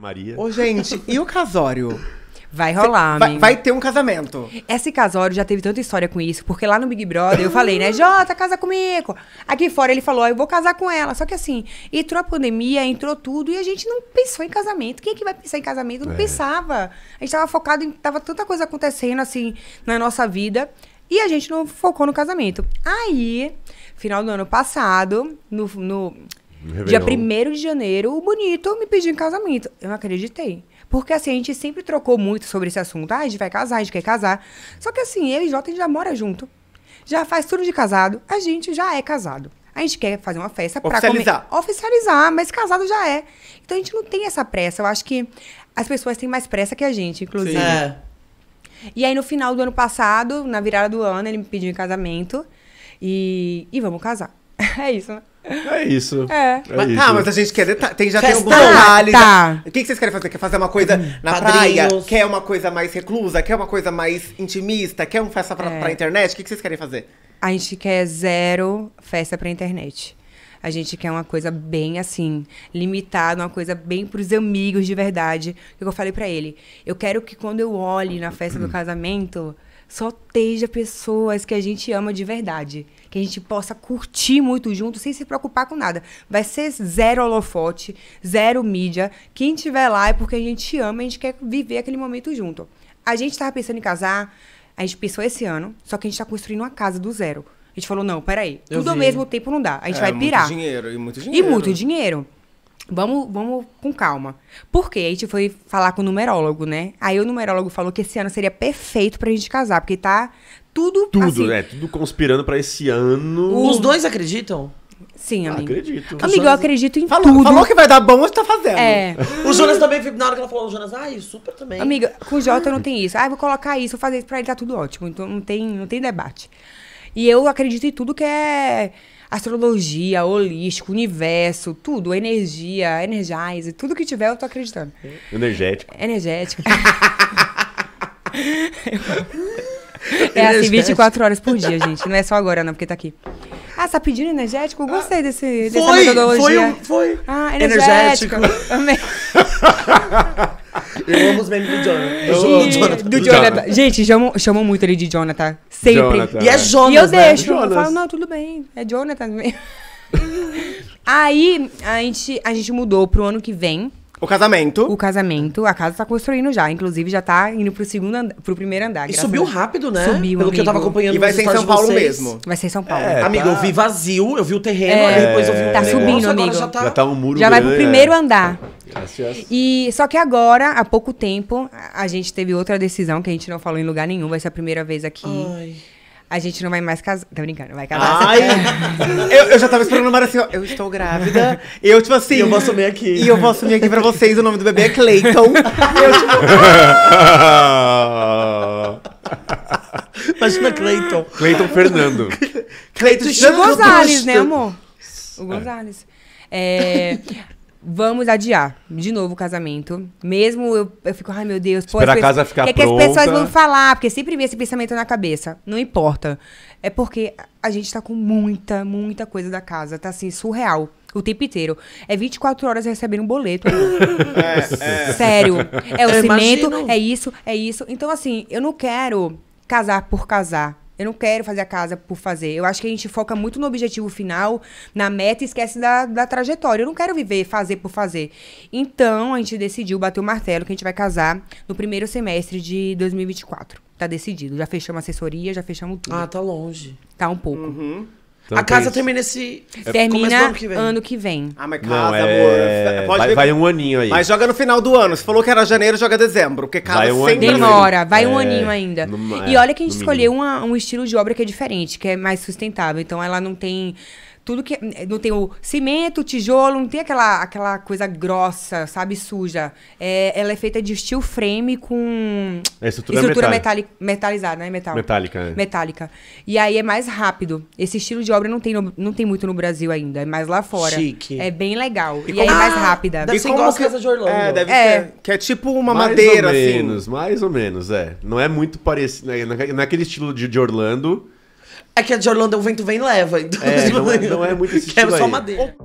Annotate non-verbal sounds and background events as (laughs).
Maria. Ô, gente, e o casório? Vai rolar, vai, vai ter um casamento. Esse casório já teve tanta história com isso, porque lá no Big Brother eu falei, né, Jota, casa comigo. Aqui fora ele falou, ah, eu vou casar com ela. Só que assim, entrou a pandemia, entrou tudo e a gente não pensou em casamento. Quem é que vai pensar em casamento? Não é. pensava. A gente tava focado em. Tava tanta coisa acontecendo, assim, na nossa vida. E a gente não focou no casamento. Aí, final do ano passado, no, no Dia 1 de janeiro, o bonito me pediu em casamento. Eu não acreditei. Porque assim, a gente sempre trocou muito sobre esse assunto. Ah, a gente vai casar, a gente quer casar. Só que assim, ele e Jota, a gente já mora junto. Já faz tudo de casado. A gente já é casado. A gente quer fazer uma festa para oficializar. Comer... Oficializar, mas casado já é. Então a gente não tem essa pressa. Eu acho que as pessoas têm mais pressa que a gente, inclusive. Sim. É. E aí no final do ano passado, na virada do ano, ele me pediu em casamento e, e vamos casar. É isso, né? É isso. É. é mas, tá, isso. Tá, mas a gente quer. Deta- tem, já tem alguns detalhes. Tá. O que, que vocês querem fazer? Quer fazer uma coisa hum, na padrinhos. praia? Quer uma coisa mais reclusa? Quer uma coisa mais intimista? Quer uma festa pra, é. pra internet? O que, que vocês querem fazer? A gente quer zero festa pra internet. A gente quer uma coisa bem assim, limitada, uma coisa bem pros amigos de verdade. O que eu falei para ele? Eu quero que quando eu olhe na festa do hum. casamento, só esteja pessoas que a gente ama de verdade. Que a gente possa curtir muito junto sem se preocupar com nada. Vai ser zero holofote, zero mídia. Quem estiver lá é porque a gente ama e a gente quer viver aquele momento junto. A gente estava pensando em casar, a gente pensou esse ano, só que a gente está construindo uma casa do zero gente falou, não, peraí, tudo ao mesmo tempo não dá. A gente é, vai pirar. Muito dinheiro, e muito dinheiro. E muito dinheiro. Vamos, vamos com calma. Porque a gente foi falar com o numerólogo, né? Aí o numerólogo falou que esse ano seria perfeito pra gente casar, porque tá tudo. Tudo, assim, né? Tudo conspirando pra esse ano. Os dois acreditam? Sim, ah, amigo. Acredito. Amigo, Jonas... eu acredito em falou, tudo. Falou que vai dar bom, você tá fazendo. É. O Jonas também, na hora que ela falou, o Jonas, ai, super também. Amiga, com o Jota não tem isso. Ah, vou colocar isso, vou fazer isso pra ele, tá tudo ótimo. Então não tem, não tem debate. E eu acredito em tudo que é astrologia, holístico, universo, tudo, energia, energize, tudo que tiver eu tô acreditando. Energético. Energético. (laughs) é assim 24 horas por dia, gente. Não é só agora, não, porque tá aqui. Ah, você tá pedindo energético? Eu gostei desse, dessa foi, metodologia. Foi, foi. Ah, energético. energético. Amei. (laughs) Eu amo os memes do (laughs) Jonathan. Eu amo o Jonathan. Do Jonathan. Gente, chamam, muito ele de Jonathan. Sempre. Jonathan. E é, é Jonas, né? Né? E eu né? deixo. Jonas. Eu falo, não, tudo bem. É Jonathan (laughs) Aí a gente, a gente mudou pro ano que vem. O casamento. O casamento, a casa tá construindo já. Inclusive, já tá indo pro segundo pro primeiro andar. E subiu rápido, né? Subiu, Pelo que eu tava acompanhando E vai ser em São Paulo mesmo. Vai ser em São Paulo. É, tá. Amigo, eu vi vazio, eu vi o terreno, É. aí depois eu vi o Tá negócio, subindo, agora amigo. Já tá... Já tá um muro já vai pro primeiro é. andar. E só que agora, há pouco tempo, a gente teve outra decisão que a gente não falou em lugar nenhum, vai ser a primeira vez aqui. Ai. A gente não vai mais casar. Tá brincando, vai casar. Ai! (laughs) eu, eu, já tava esperando o mar assim, ó. Eu estou grávida. Eu, tipo assim. E eu vou assumir aqui. E eu vou assumir aqui pra vocês. O nome do bebê é Clayton. e eu, tipo. (laughs) tipo é Clayton. Clayton Fernando. Clayton Gonzales, né, amor? O Gonzales. É. é vamos adiar de novo o casamento. Mesmo eu, eu fico, ai meu Deus, pô, a casa ficar que é pronta. que as pessoas vão falar? Porque sempre vem esse pensamento na cabeça. Não importa. É porque a gente tá com muita, muita coisa da casa. Tá assim, surreal. O tempo inteiro. É 24 horas recebendo um boleto. (laughs) é, é. Sério. É o eu cimento, imagino. é isso, é isso. Então, assim, eu não quero casar por casar. Eu não quero fazer a casa por fazer. Eu acho que a gente foca muito no objetivo final, na meta e esquece da, da trajetória. Eu não quero viver fazer por fazer. Então, a gente decidiu bater o martelo que a gente vai casar no primeiro semestre de 2024. Tá decidido. Já fechamos assessoria, já fechamos tudo. Ah, tá longe. Tá um pouco. Uhum. Então, a casa termina esse. É, termina ano que, ano que vem. Ah, mas casa, é... amor. Pode vai, vai, um aninho aí. Mas joga no final do ano. Você falou que era janeiro, joga dezembro. Porque casa vai um sempre. Demora, vai é... um aninho ainda. Numa... e é, olha que a gente escolheu uma, um estilo de obra que é diferente, que é mais sustentável. Então ela não tem tudo que. Eh, não tem o cimento, tijolo, não tem aquela, aquela coisa grossa, sabe, suja. É, ela é feita de steel frame com. É estrutura, estrutura metalizada, né? Metal. Metálica. É. Metálica. E aí é mais rápido. Esse estilo de obra não tem, no, não tem muito no Brasil ainda, é mais lá fora. Chique. É bem legal. E, e como... aí é mais rápida. Deve e ser como igual casa de Orlando. É, deve é. Ser, que é tipo uma mais madeira, ou assim. menos, assim. Mais ou menos, é. Não é muito parecido. É, Naquele é estilo de, de Orlando. É que a de Orlando o é vento vem e leva. Então, é, (laughs) não, é, não é muito esse Quero é só madeira.